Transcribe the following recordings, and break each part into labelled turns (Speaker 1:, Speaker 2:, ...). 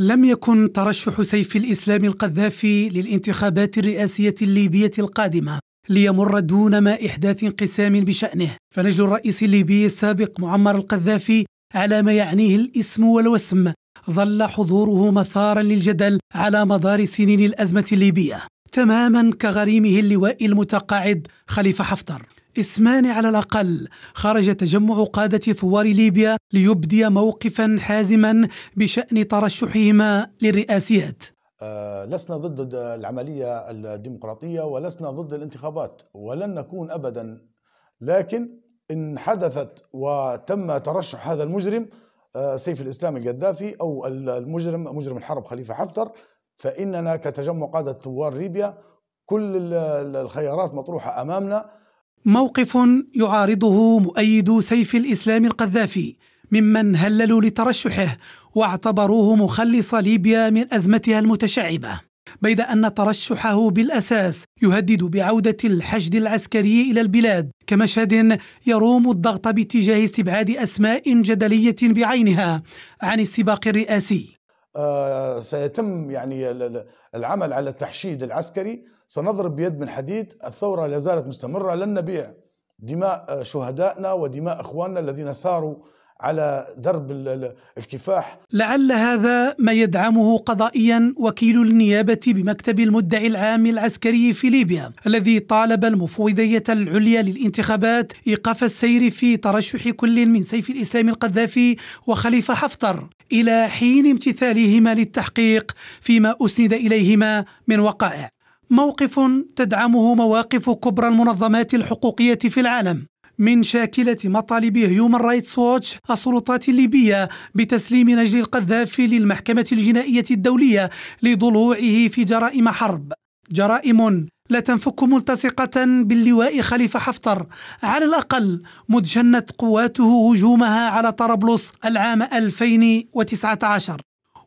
Speaker 1: لم يكن ترشح سيف الاسلام القذافي للانتخابات الرئاسيه الليبيه القادمه ليمر دون ما احداث انقسام بشانه فنجل الرئيس الليبي السابق معمر القذافي على ما يعنيه الاسم والوسم ظل حضوره مثارا للجدل على مدار سنين الازمه الليبيه تماما كغريمه اللواء المتقاعد خليفه حفتر اسمان على الأقل خرج تجمع قادة ثوار ليبيا ليبدي موقفا حازما بشأن ترشحهما للرئاسيات
Speaker 2: آه، لسنا ضد العملية الديمقراطية ولسنا ضد الانتخابات ولن نكون أبدا لكن إن حدثت وتم ترشح هذا المجرم آه، سيف الإسلام القذافي أو المجرم مجرم الحرب خليفة حفتر فإننا كتجمع قادة ثوار ليبيا كل الخيارات مطروحة أمامنا
Speaker 1: موقف يعارضه مؤيدو سيف الاسلام القذافي ممن هللوا لترشحه واعتبروه مخلص ليبيا من ازمتها المتشعبه بيد ان ترشحه بالاساس يهدد بعوده الحشد العسكري الى البلاد كمشهد يروم الضغط باتجاه استبعاد اسماء جدليه بعينها عن السباق الرئاسي
Speaker 2: آه سيتم يعني العمل على التحشيد العسكري سنضرب بيد من حديد الثورة لا زالت مستمرة لن نبيع دماء آه، شهدائنا ودماء إخواننا الذين ساروا على درب الكفاح
Speaker 1: لعل هذا ما يدعمه قضائيا وكيل النيابة بمكتب المدعي العام العسكري في ليبيا الذي طالب المفوضية العليا للانتخابات إيقاف السير في ترشح كل من سيف الإسلام القذافي وخليفة حفتر إلى حين امتثالهما للتحقيق فيما أسند إليهما من وقائع موقف تدعمه مواقف كبرى المنظمات الحقوقية في العالم من شاكلة مطالب هيومن رايتس ووتش السلطات الليبية بتسليم نجل القذافي للمحكمة الجنائية الدولية لضلوعه في جرائم حرب جرائم لا تنفك ملتصقة باللواء خليفة حفتر على الأقل مد قواته هجومها على طرابلس العام 2019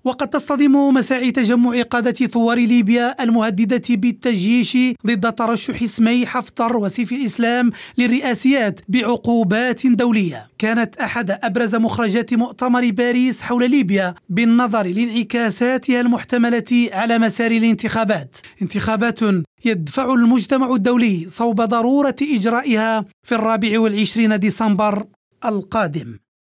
Speaker 1: وقد تصطدم مساعي تجمع قادة ثوار ليبيا المهددة بالتجيش ضد ترشح اسمي حفتر وسيف الإسلام للرئاسيات بعقوبات دولية كانت أحد أبرز مخرجات مؤتمر باريس حول ليبيا بالنظر لانعكاساتها المحتملة على مسار الانتخابات انتخابات يدفع المجتمع الدولي صوب ضرورة إجرائها في الرابع والعشرين ديسمبر القادم